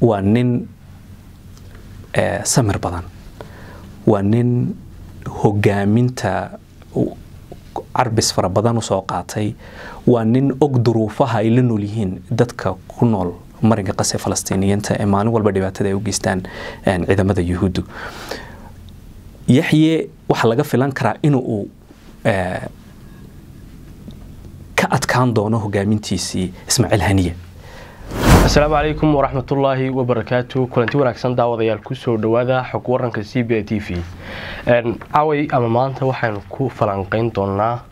waa nin eh, samir badan waa nin hogaaminta carbis fara badan usoo qaatay waa nin og duruufaha ay la nool yihiin dadka ku nool marinka qase falastiiniyiinta ee maalin walba dhibaatada ay u geystaan eh, ciidamada yuhuuddu yaxye waxaa laga filan karaa inuu eh, ka adkaan doono hogaamintiisii ismaaciil haniye asalaamu calaykum waraxmatullaahi wabarakaatu kulanti wanaagsan daawadayaal kusoo dhawaada xog waranka c b a t v caway ama maanta waxaanu ku falanqayn doonaa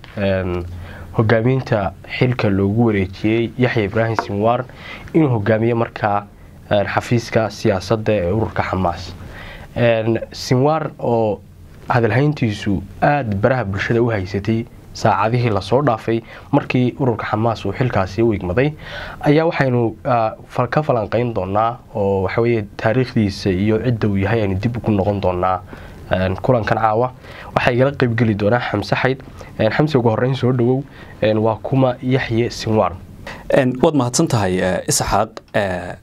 hogaaminta xilka loogu wareejiyey yaxya ibraahim sinwaar inuu hogaamiyo markaa xafiiska siyaasadda ee ururka xamaas sinwaar oo hadalhayntiisu aada baraha bulshada u haysatay saacadihii lasoo dhaafay markii ururka xamaas uu xilkaasi u igmaday ayaa waxaynu ah, ka falanqayn doonaa oo waxaweye taariikhdiisa iyo cidda uu yahay aynu dib ugu noqon doonaa kulankan caawa waxaa igala qeybgeli doonaa xamse xayd xamse ugu horeyn soo dhawow waa kuma yaxye sinwar waad mahadsan tahay eh, isxaaq eh,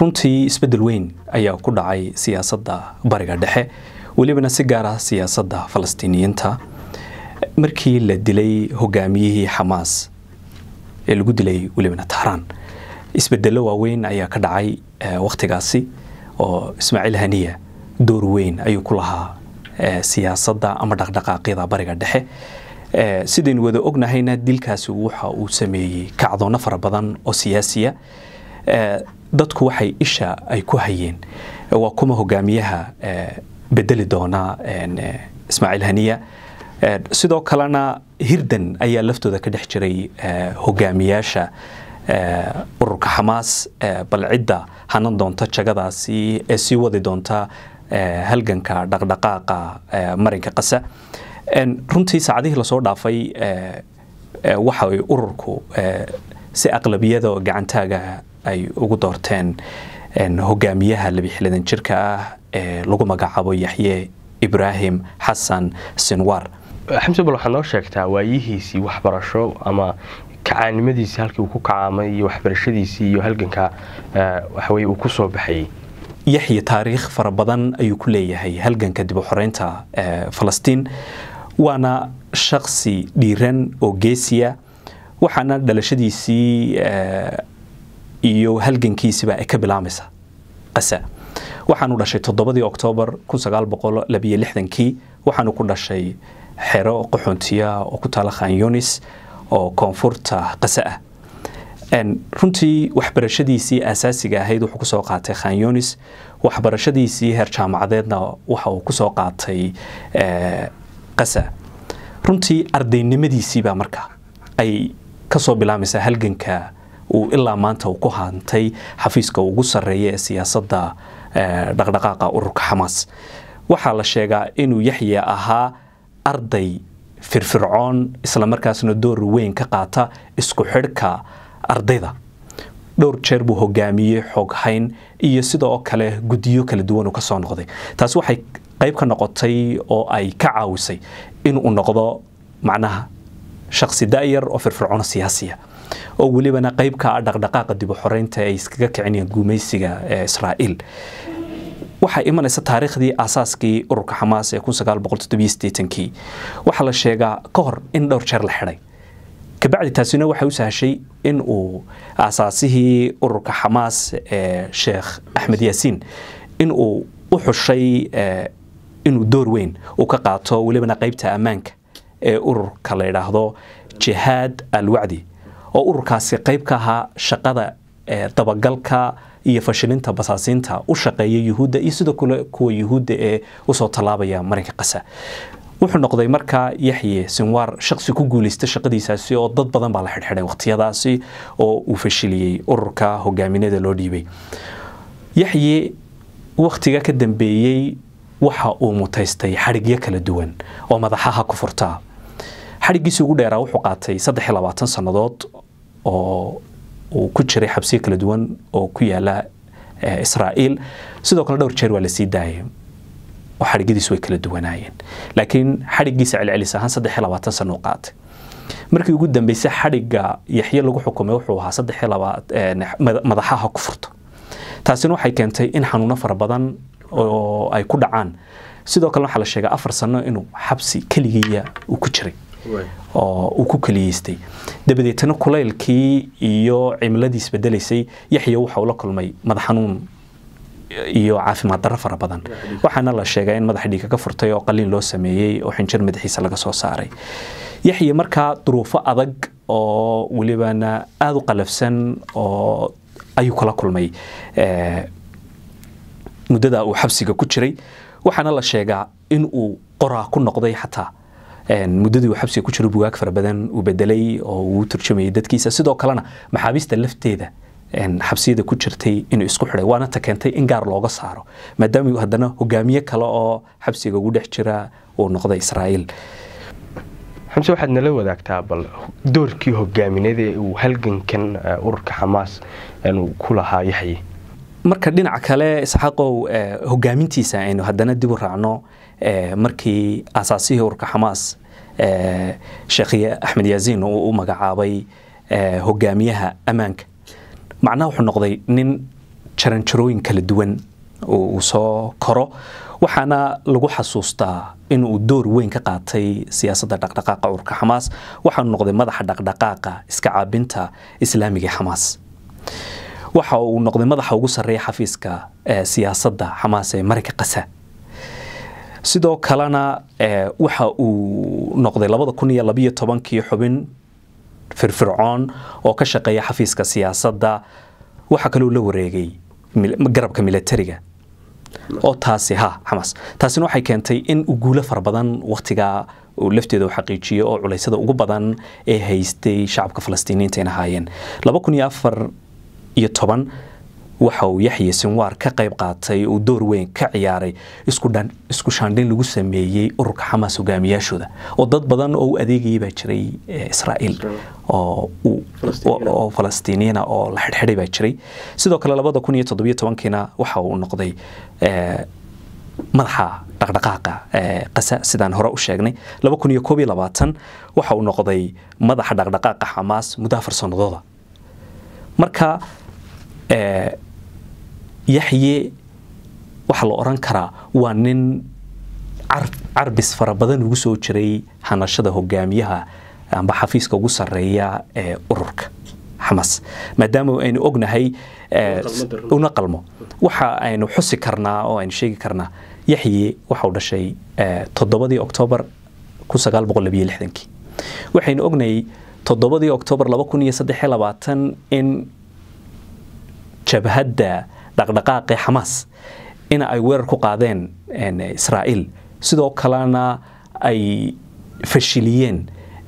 runtii isbeddel weyn ayaa ku dhacay siyaasadda bariga dhexe welibana si gaar ah siyaasadda falastiiniyiinta markii la dilay hogaamiyihii xamaas ee lagu dilay welibana tahraan isbedelo waaweyn ayaa ka dhacay eh, wakhtigaasi oo ismaaciil haniya door weyn ayuu ku lahaa eh, siyaasadda ama dhaqdhaqaaqyada bariga dhexe eh, sidaynu wada ognahayna dilkaasi waxa uu sameeyey kacdoonno fara badan oo siyaasiya dadku waxay isha ay ku hayeen waa kuma hogaamiyaha bedeli doona ismaaciil haniya sidoo kalena hirdan ayaa laftooda ka dhex jiray e, hogaamiyaasha e, ururka xamaas e, bal cidda hanan doonta jagadaasi ee sii wadi doonta halganka dhaqdhaqaaqa marinka qase runtii saacadihii lasoo dhaafay waxa ururku si aqlabiyada gacantaaga ay ugu doorteen hogaamiyaha laba xilidan jirka ah ee lagu magacaabo yaxye ibraahim xasan sinwar xamse bal noo sheegtaa waayihiisii waxbarasho ama kacaanimadiisii halkii uu ku kacaamay iyo waxbarashadiisii iyo halgankaa eh, waxaweye uu ku soo baxayay yaxya taariikh fara badan ayuu ku leeyahay halganka dib u eh, falastiin waana shaksi dhiiran oo geesiya waxaana dhalashadiisii eh, iyo halgankiisiba ay ka bilaamaysa ase waxaanu dhashay toddobadii oktoobar kun sagaal boqol labiyo lixdankii waxaanu ku dhashay xero qaxoontiya oo ku taala khanyonis oo koonfurta qase ah runtii waxbarashadiisii asaasiga ahayd wuxuu kusoo qaatay khanyonis waxbarashadiisii heer jaamacadeedna waxa uu kusoo qaatay eh, qasa runtii ardaynimadiisiibaa marka ay kasoo bilaamaysaa halganka uu ilaa maanta uu ku haantay xafiiska ugu sarreeya ee siyaasadda eh, dhaqdhaqaaqa ururka xamaas waxaa la sheegaa inuu yaxya ahaa arday firfircoon islamarkaasna door weyn ka qaata isku xidhka ardayda dhowr jeer buu hogaamiyey xooghayn iyo sidoo kale guddiyo kala duwan uu kasoo noqday taas waxay qayb ka noqotay oo ay ka caawisay inuu noqdo macnaha shakhsi da'yar oo firfircoon siyaasiya oo welibana qaybka ah dhaqdhaqaaqa dib u xoreynta ay iskaga kicinayaan gumaysiga ee eh, israa'iil waxaa imanaysa taariikhdii aasaaskii ururka xamaas ee kii waxaa la sheegaa ka hor in dhowr jeer la xidhay kabacdi taasina waxay u sahashay in uu aasaasihii ururka xamaas ee sheekh axmed yaasiin in uu u xushay eh, inuu door weyn uu ka qaato welibana qaybta ammaanka ee ururka la yidhaahdo jihaad alwacdi oo ururkaasi qayb ka ahaa shaqada eh, dabagalka iyo fashilinta basaasiinta u shaqeeya yuhuudda iyo sidoo kale kuwa yuhuudda ee usoo tallaabaya marinka qasa wuxuu noqday markaa yaxye sinwaar shaqsi ku guulaysta shaqadiisaasi oo dad badan baa la xidhxidhay waqtiyadaasi oo uu fashiliyey ururka hogaaminada loo dhiibay yaxye wakhtiga ka dambeeyey waxa uu mutaystay xadhigyo kala duwan oo madaxaha ku furtaa xadhiggiisi ugu dheeraa wuxuu qaatay saddex iyo labaatan sannadood oo uu ku jiray xabsiyo kala duwan oo ku yaala eh, israa'iil sidoo kale dhowr jeer waa lasii daayay oo xadhigidiisu way kala duwanaayeen laakiin xadhiggiisa celcelis ahaan saddex iyo labaatan sano u qaatay markii ugu dambeysay xadhigga yaxye lagu xukumay wuxuu ahaa saddex iyo labaat eh, madaxaha ku furto taasina waxay keentay in xanuuno fara badan oo ay ku dhacaan sidoo kale waxaa la sheegaa afar sano inuu xabsi keligiiya uu ku jiray oo uu ku kaliyeystay dabadeetna kulaylkii iyo cimiladiis bedelaysay yaxya waxa la kulmay madax iyo caafimaad daro fara badan waxaana la sheegaa in madaxa dhiiga ka furtay oo qaliin loo sameeyey oo xinjir madaxiisa laga soo saaray yaxya markaa duruufo adag oo welibana aada u qalafsan oo ayuu kala kulmay muddada uu xabsiga ku jiray waxaana la sheegaa in uu qoraa ku noqday xataa muddadii uu xabsiga ku jiro bugaag fara badan uu bedelay oo uu turjumayay dadkiisa sidoo kalena maxaabiista lafteeda xabsiyada ku jirtay inuu isku xiday waana ta keentay in gaar looga saaro maadaama haddana hogaamiye kale oo xabsiga ugu dhex jira uu noqday israa'iil xamse waxaad nala wadaagtaa bal doorkii hogaamineed ee uu halgankan uh, ururka xamaas ku lahaa yaxye marka dhinac kale isxaqow eh, hogaamintiisa aynu haddana dib u raacno eh, markii asaasihii urka xamaas eh, sheekh axmed yaasiin uu u magacaabay hogaamiyaha ammaanka macnaha wuxuu noqday nin jaranjarooyin kala duwan uu soo koro waxaana lagu xasuustaa inuu door weyn ka qaatay siyaasadda dhaqdhaqaaqa urka xamaas waxaanu noqday madaxa dhaqdhaqaaqa iska caabinta islaamiga xamaas waxa uu noqday madaxa ugu sarreeya xafiiska siyaasadda xamaas ee marayka qasa sidoo kalena waxa uu noqday labada kun iyo labiyo tobankii xubin firfircoon oo ka shaqeeya xafiiska siyaasadda waxaa kaloo la wareegay garabka milatariga oo taasi ha xamaas taasina waxay keentay in u guulo fara badan wakhtigaa lafteeda u xaqiijiyey oo culaysyada ugu badan ee haystay shacabka falastiiniyiinta in ahaayeen laba kun iyo afar iyo toban waxa uu yaxye sinwaar ka qayb qaatay uu door weyn ka ciyaaray isku shaandhin lagu sameeyey ururka xamaas hogaamiyaashooda oo dad badan oo u adeegayay baa jiray e, israa'iil oo falastiiniyiina oo la xidhxidhay baa jiray sidoo kale labada kun iyo toddobiyo tobankiina waxa uu noqday e, madaxa dhaqdhaqaaqa qasa e, sidaan hore u sheegnay laba kun iyo koob iyo labaatan waxa uu noqday madaxa dhaqdhaqaaqa xamaas muddaa farsanadooda marka Eh, yaxye waxa la oran karaa waa nin carbis fara badan ugu soo jiray hanashada hogaamiyaha amba xafiiska ugu sareeya ee eh, ururka xamas maadaama aynu ognahay eh, una qalmo waxa aynu xusi karnaa oo aynu sheegi karnaa yaxye waxau dhashay toddobadii oktoobar waxaynu ognahay toddobadii oktoobar in jabhadda dhaqdhaqaaqii xamaas in ay weerar ku qaadeen israa'iil sidoo kalena ay fashiliyeen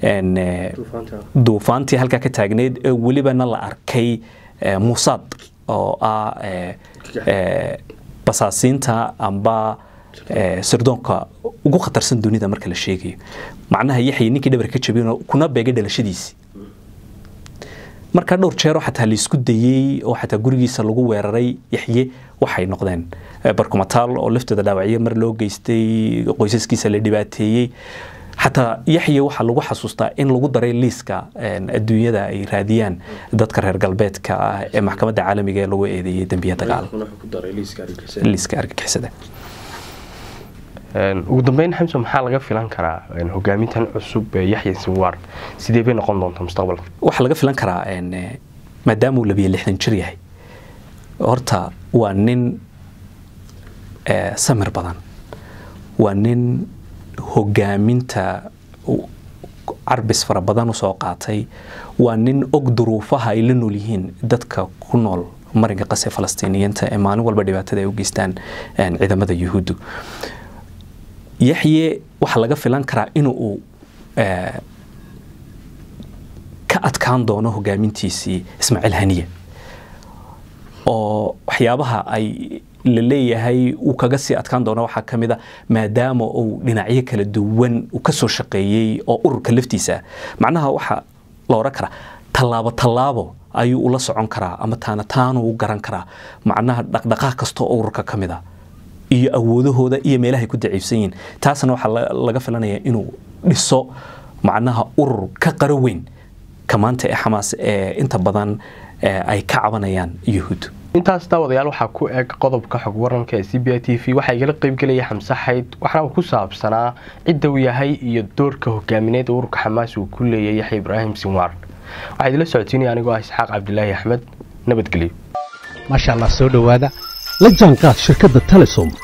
eh, duufaantii halkaa ka taagneyd ee welibana la arkay eh, musaad oo ah eh, basaasiinta amba sirdoonka ugu khatarsan dunida marka la sheegayo macnaha yaxya ninkii dhabar ka jabin kuna beegay dhalashadiisii markaa dhowr jeeroo xataa laisku dayey oo xataa gurigiisa lagu weeraray yaxye waxay noqdeen eh, barkumataal oo lafteeda dhaawacyo mar loo geystay qoysaskiisa la dhibaateeyey xataa yaxye waxaa lagu xasuustaa in lagu daray liiska eh, adduunyada ay raadiyaan dadka reer galbeedka ah ee maxkamadda caalamiga ee lagu eedeeyey dembiya dagaal argagixisada ugu dambeyn xamso maxaa laga filan karaa hogaamintan cusub yaxya sinwaar sidee bay noqon doontaa mustaqbalka waxaa laga filan karaa maadaama uu labiyo lixdan jir yahay horta waa nin samir badan waa nin hogaaminta carbis fara badan usoo qaatay waa nin og duruufaha ay la nool yihiin dadka ku nool marinka qase falastiiniyiinta ee maalin walba dhibaatada ay u geystaan ciidamada yuhuuddu yaxye waxaa laga filan karaa inuu eh, ka adkaan doono hogaamintiisii ismaaciil haniye oo waxyaabaha ay laleeyahay leeyahay uu kaga sii adkaan doono waxaa ka mid a ah maadaama uu dhinacyo kala duwan u ka soo shaqeeyey oo ururka laftiisa macnaha waxaa la odhan karaa tallaabo tallaabo ayuu ula socon karaa ama taana taanuu garan karaa macnaha dhaqdhaqaaq kastoo ururka ka mid a ah iyo awoodahooda iyo meelahay ku daciifsan yihiin taasna waxaa laga filanaya inuu dhiso macnaha urur ka qaro weyn maanta ee xamaas ee inta badan ay ka cabanayaan yuhuud intaas daawadayaal waxaa ku eg qodobka xog waranka ee c b i t v waxaa igala qeybgelaya xamse xayd waxaana uu ku saabsanaa cidda uu yahay iyo doorka hogaamineed ee ururka xamaas uu ku leeyahay yaxya ibraahim sinwaar waxaa idila socotiinaya anigoo ah isxaaq cabdilaahi axmed nabadgelyo maasha allah soo dhowaada la jaanqaad shirkadda telesom